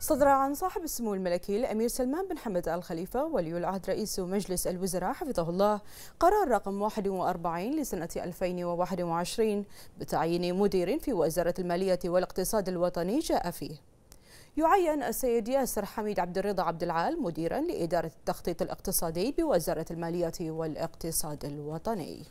صدر عن صاحب السمو الملكي الأمير سلمان بن حمد آل خليفة ولي العهد رئيس مجلس الوزراء حفظه الله قرار رقم 41 لسنة 2021 بتعيين مدير في وزارة المالية والاقتصاد الوطني جاء فيه يعين السيد ياسر حميد عبد الرضا عبد العال مديرا لإدارة التخطيط الاقتصادي بوزارة المالية والاقتصاد الوطني